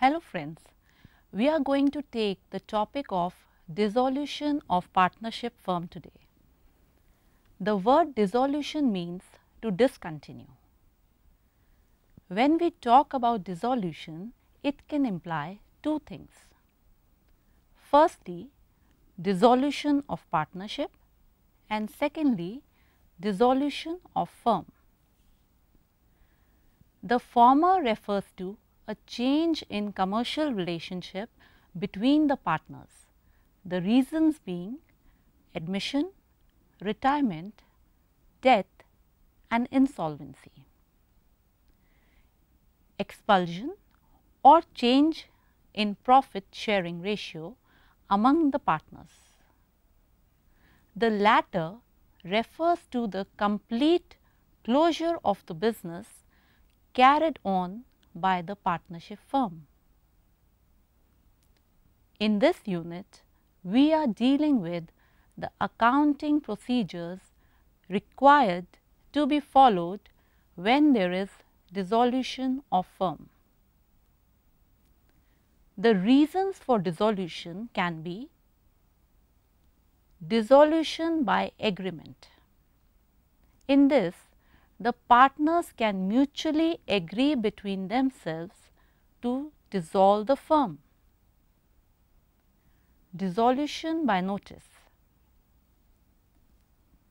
Hello friends, we are going to take the topic of dissolution of partnership firm today. The word dissolution means to discontinue. When we talk about dissolution, it can imply two things. Firstly, dissolution of partnership and secondly, dissolution of firm. The former refers to a change in commercial relationship between the partners, the reasons being admission, retirement, death and insolvency. Expulsion or change in profit sharing ratio among the partners. The latter refers to the complete closure of the business carried on by the partnership firm. In this unit, we are dealing with the accounting procedures required to be followed when there is dissolution of firm. The reasons for dissolution can be dissolution by agreement. In this, the partners can mutually agree between themselves to dissolve the firm. Dissolution by notice.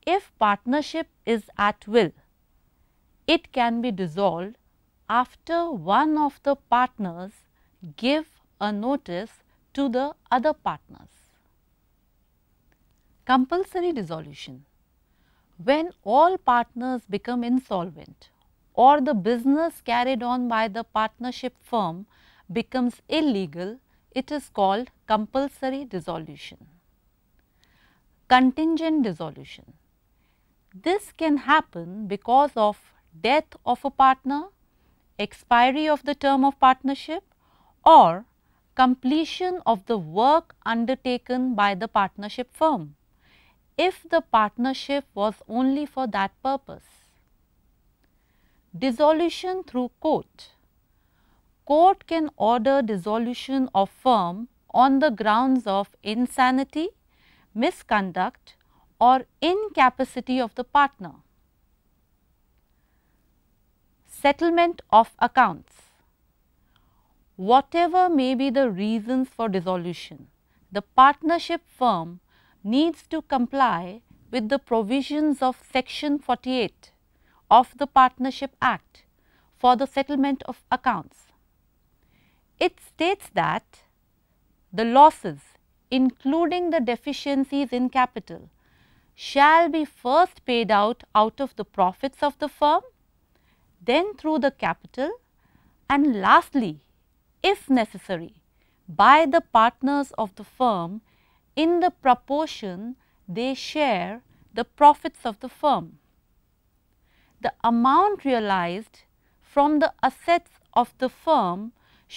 If partnership is at will, it can be dissolved after one of the partners give a notice to the other partners. Compulsory dissolution when all partners become insolvent or the business carried on by the partnership firm becomes illegal, it is called compulsory dissolution. Contingent dissolution. This can happen because of death of a partner, expiry of the term of partnership or completion of the work undertaken by the partnership firm if the partnership was only for that purpose. Dissolution through court. Court can order dissolution of firm on the grounds of insanity, misconduct or incapacity of the partner. Settlement of accounts. Whatever may be the reasons for dissolution, the partnership firm needs to comply with the provisions of section 48 of the Partnership Act for the settlement of accounts. It states that the losses including the deficiencies in capital shall be first paid out out of the profits of the firm, then through the capital and lastly, if necessary, by the partners of the firm in the proportion they share the profits of the firm. The amount realized from the assets of the firm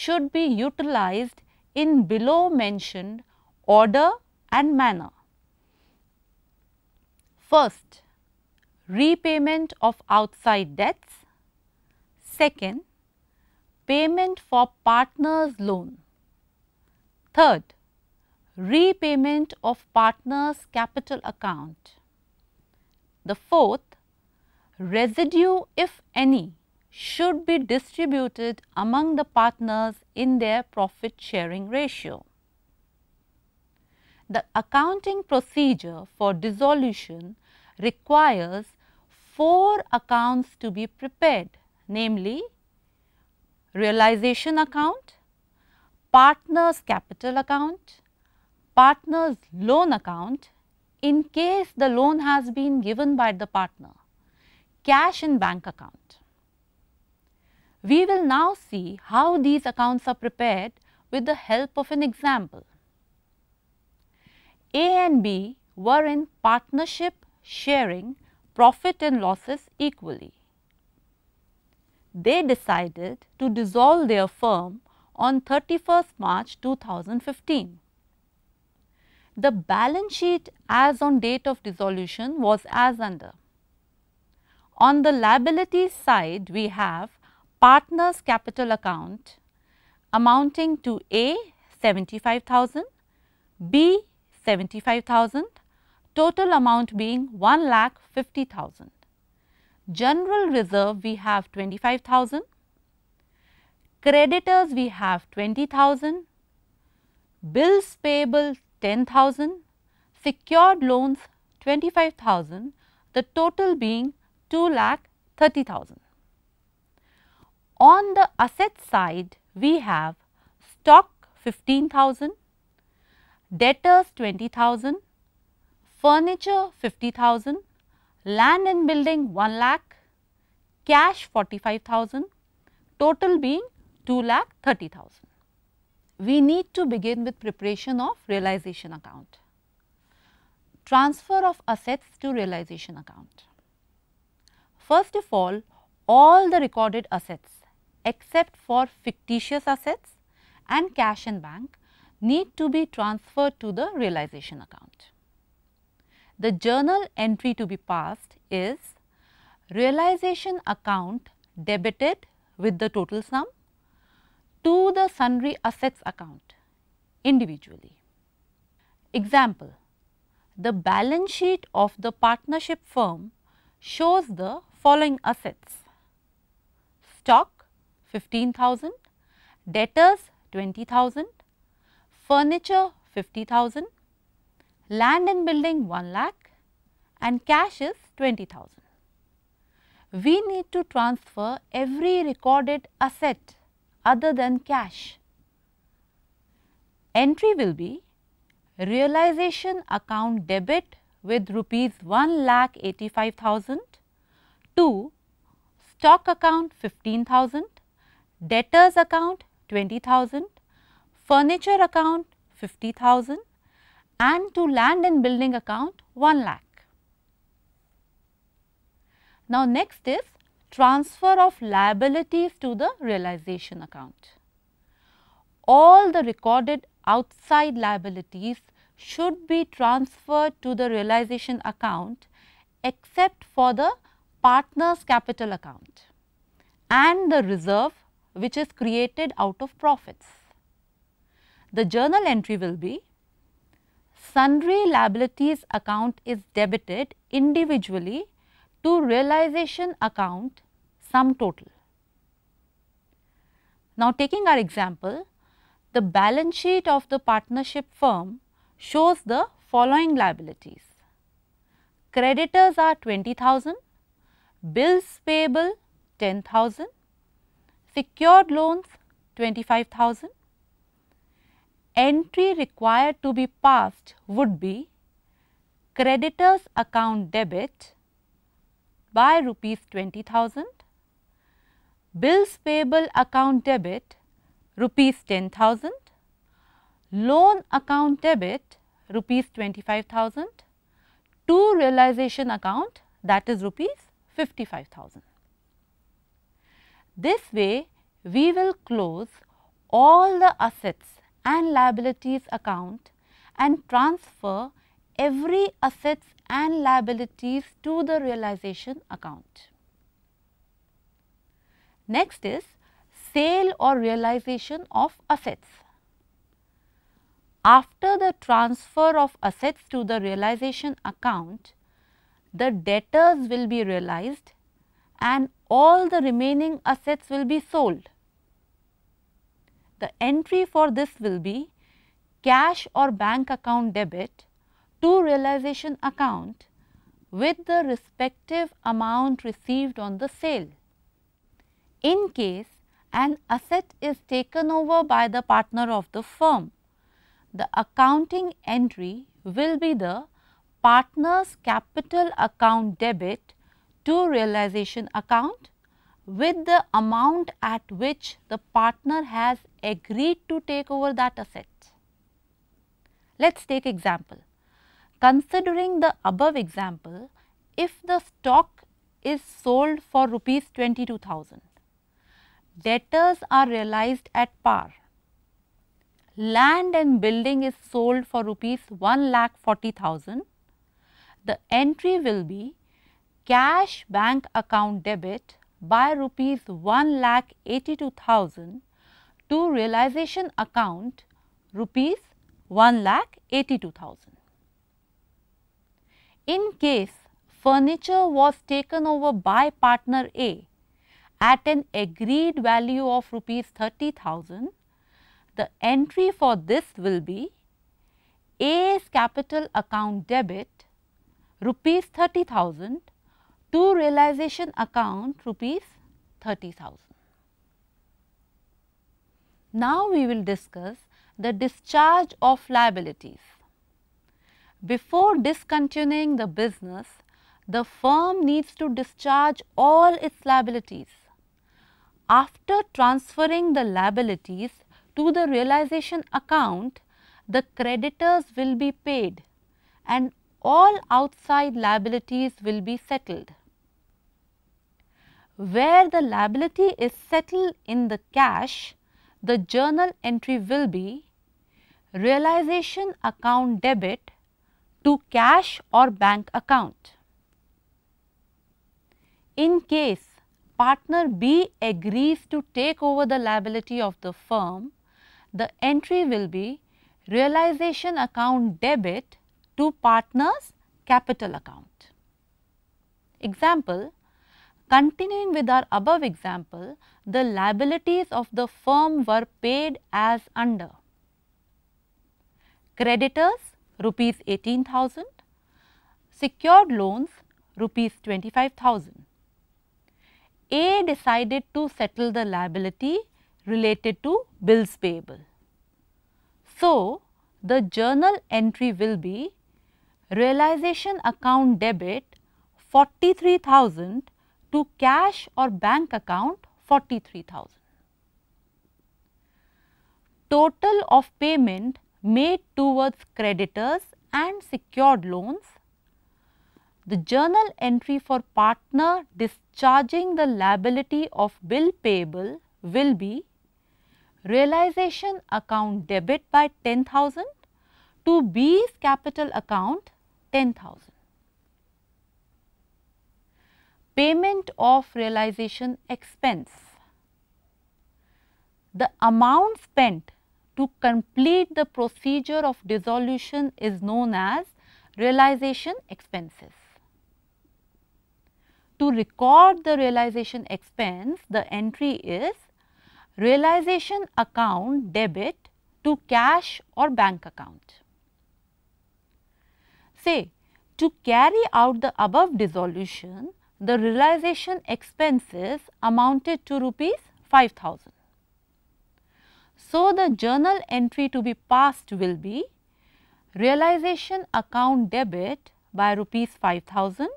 should be utilized in below mentioned order and manner. First, repayment of outside debts. Second, payment for partner's loan. Third, repayment of partner's capital account. The fourth, residue if any should be distributed among the partners in their profit sharing ratio. The accounting procedure for dissolution requires four accounts to be prepared namely realization account, partner's capital account, partner's loan account in case the loan has been given by the partner, cash in bank account. We will now see how these accounts are prepared with the help of an example. A and B were in partnership sharing profit and losses equally. They decided to dissolve their firm on 31st March 2015. The balance sheet as on date of dissolution was as under. On the liabilities side, we have partners capital account amounting to A 75,000, B 75,000, total amount being 1 lakh 50,000. General reserve we have 25,000, creditors we have 20,000, bills payable 10,000, secured loans 25,000, the total being 2 lakh 30,000. On the asset side, we have stock 15,000, debtors 20,000, furniture 50,000, land and building 1 lakh, cash 45,000, total being 2 lakh 30,000 we need to begin with preparation of realization account. Transfer of assets to realization account. First of all, all the recorded assets except for fictitious assets and cash in bank need to be transferred to the realization account. The journal entry to be passed is realization account debited with the total sum to the sundry assets account individually. Example, the balance sheet of the partnership firm shows the following assets. Stock 15,000, debtors 20,000, furniture 50,000, land and building 1 lakh and cash is 20,000. We need to transfer every recorded asset other than cash. Entry will be realization account debit with rupees 1 lakh 85,000 to stock account 15,000, debtors account 20,000, furniture account 50,000 and to land and building account 1 lakh. Now, next is transfer of liabilities to the realization account. All the recorded outside liabilities should be transferred to the realization account except for the partner's capital account and the reserve which is created out of profits. The journal entry will be sundry liabilities account is debited individually to realization account sum total. Now, taking our example, the balance sheet of the partnership firm shows the following liabilities. Creditors are 20,000, bills payable 10,000, secured loans 25,000. Entry required to be passed would be creditors account debit by rupees 20,000, bills payable account debit rupees 10,000, loan account debit rupees 25,000 to realization account that is rupees 55,000. This way we will close all the assets and liabilities account and transfer every assets and liabilities to the realization account. Next is sale or realization of assets. After the transfer of assets to the realization account, the debtors will be realized and all the remaining assets will be sold. The entry for this will be cash or bank account debit to realization account with the respective amount received on the sale. In case an asset is taken over by the partner of the firm, the accounting entry will be the partner's capital account debit to realization account with the amount at which the partner has agreed to take over that asset. Let us take example. Considering the above example, if the stock is sold for rupees 22,000, debtors are realized at par. Land and building is sold for rupees 1,40,000. The entry will be cash bank account debit by rupees 1,82,000 to realization account rupees 1,82,000. In case furniture was taken over by partner A at an agreed value of rupees 30,000, the entry for this will be A's capital account debit rupees 30,000 to realization account rupees 30,000. Now we will discuss the discharge of liabilities. Before discontinuing the business, the firm needs to discharge all its liabilities. After transferring the liabilities to the realization account, the creditors will be paid and all outside liabilities will be settled. Where the liability is settled in the cash, the journal entry will be realization account debit to cash or bank account. In case partner B agrees to take over the liability of the firm, the entry will be realization account debit to partner's capital account. Example, continuing with our above example, the liabilities of the firm were paid as under creditors rupees 18,000, secured loans rupees 25,000. A decided to settle the liability related to bills payable. So, the journal entry will be realization account debit 43,000 to cash or bank account 43,000. Total of payment made towards creditors and secured loans. The journal entry for partner discharging the liability of bill payable will be realization account debit by 10,000 to B's capital account 10,000. Payment of realization expense. The amount spent to complete the procedure of dissolution is known as realization expenses. To record the realization expense, the entry is realization account debit to cash or bank account. Say, to carry out the above dissolution, the realization expenses amounted to rupees 5000. So, the journal entry to be passed will be realization account debit by rupees 5000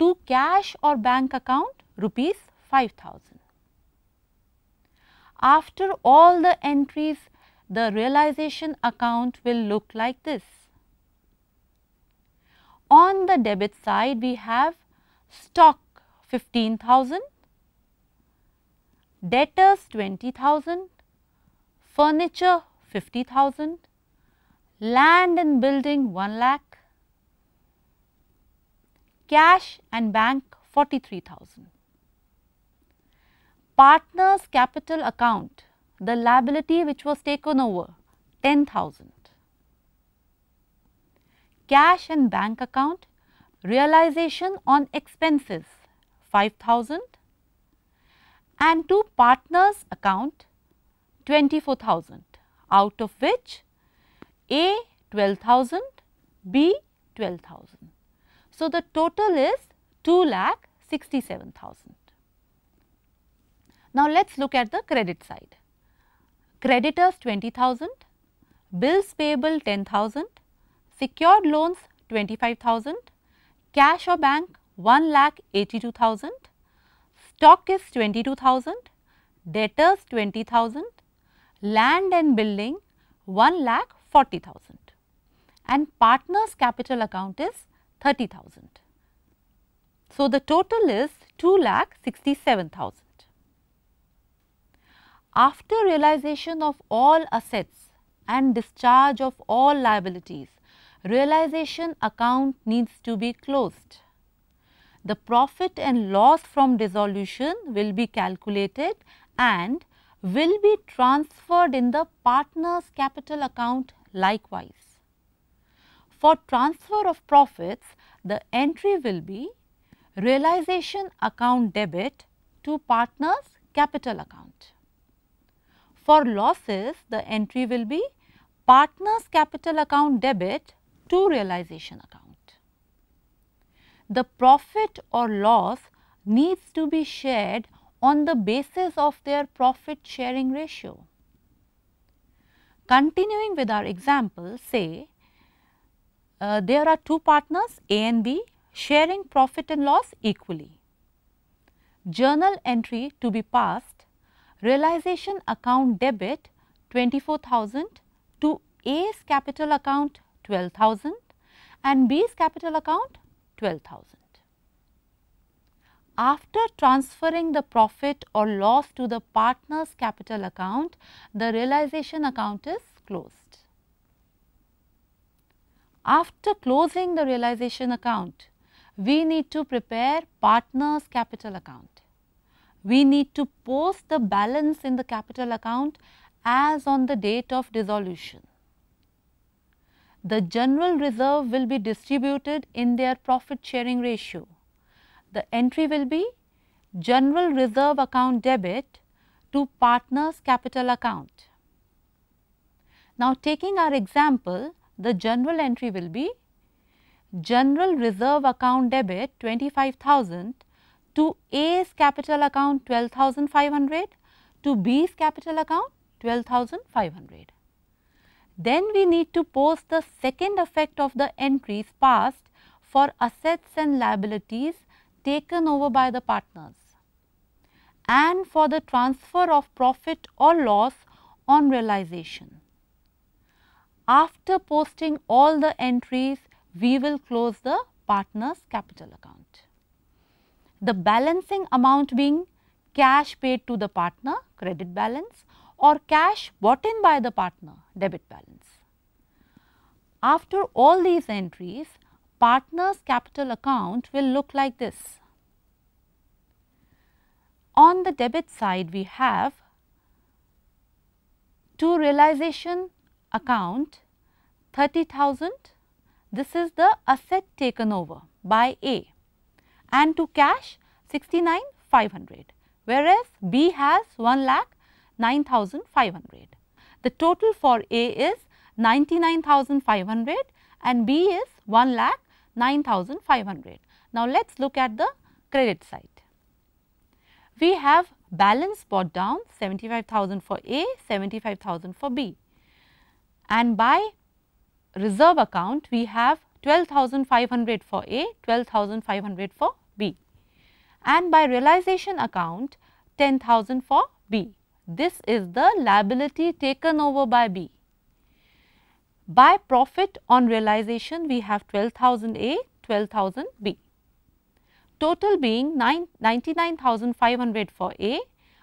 to cash or bank account rupees 5000. After all the entries, the realization account will look like this. On the debit side, we have stock 15000, debtors 20000, furniture 50,000, land and building 1 lakh, cash and bank 43,000. Partners capital account, the liability which was taken over 10,000. Cash and bank account, realization on expenses 5,000 and to partners account 24,000 out of which A 12,000, B 12,000. So, the total is 2 lakh 67,000. Now, let us look at the credit side. Creditors 20,000, bills payable 10,000, secured loans 25,000, cash or bank 1 lakh 82,000, stock is 22,000, debtors 20,000, land and building 1 lakh 40,000 and partners capital account is 30,000. So, the total is 2 lakh 67,000. After realization of all assets and discharge of all liabilities, realization account needs to be closed. The profit and loss from dissolution will be calculated and will be transferred in the partner's capital account likewise. For transfer of profits, the entry will be realization account debit to partner's capital account. For losses, the entry will be partner's capital account debit to realization account. The profit or loss needs to be shared on the basis of their profit sharing ratio. Continuing with our example, say uh, there are two partners A and B sharing profit and loss equally. Journal entry to be passed, realization account debit 24,000 to A's capital account 12,000 and B's capital account 12,000. After transferring the profit or loss to the partner's capital account, the realization account is closed. After closing the realization account, we need to prepare partner's capital account. We need to post the balance in the capital account as on the date of dissolution. The general reserve will be distributed in their profit sharing ratio the entry will be general reserve account debit to partners capital account. Now, taking our example, the general entry will be general reserve account debit 25,000 to A's capital account 12,500 to B's capital account 12,500. Then we need to post the second effect of the entries passed for assets and liabilities taken over by the partners and for the transfer of profit or loss on realization. After posting all the entries, we will close the partner's capital account. The balancing amount being cash paid to the partner credit balance or cash bought in by the partner debit balance. After all these entries, partner's capital account will look like this. On the debit side, we have to realization account 30,000. This is the asset taken over by A and to cash 69,500 whereas B has one lakh nine thousand five hundred. The total for A is 99,500 and B is 1 lakh 9500. Now, let us look at the credit side. We have balance bought down 75,000 for A, 75,000 for B and by reserve account we have 12,500 for A, 12,500 for B and by realization account 10,000 for B. This is the liability taken over by B. By profit on realization, we have 12,000 A, 12,000 B. Total being 99,500 for A,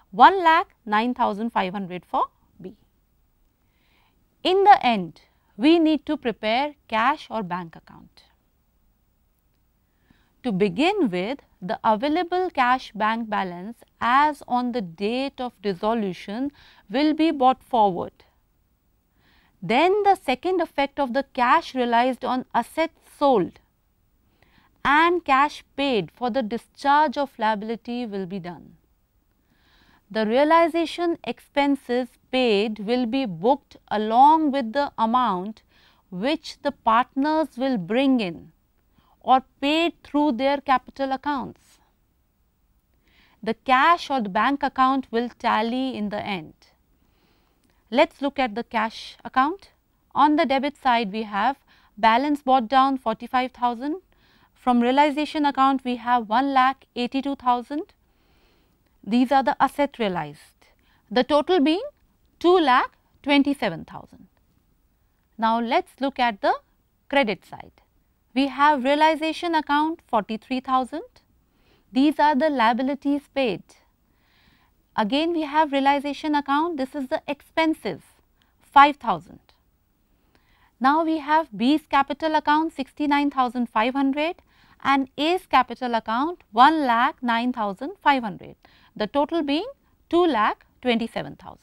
1 lakh 9,500 for B. In the end, we need to prepare cash or bank account. To begin with, the available cash bank balance as on the date of dissolution will be brought forward then the second effect of the cash realized on assets sold and cash paid for the discharge of liability will be done. The realization expenses paid will be booked along with the amount which the partners will bring in or paid through their capital accounts. The cash or the bank account will tally in the end. Let us look at the cash account. On the debit side we have balance bought down 45,000. From realization account we have 1 lakh 82,000. These are the asset realized. The total being 2 lakh 27,000. Now let us look at the credit side. We have realization account 43,000. These are the liabilities paid Again we have realization account, this is the expenses 5000. Now we have B's capital account 69500 and A's capital account 1,9500, the total being 2,27,000.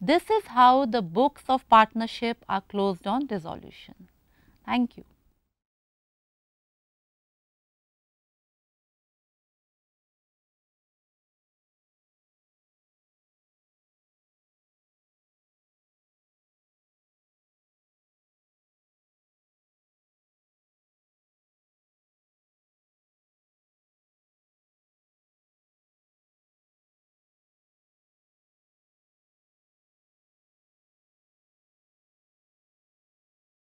This is how the books of partnership are closed on dissolution. Thank you.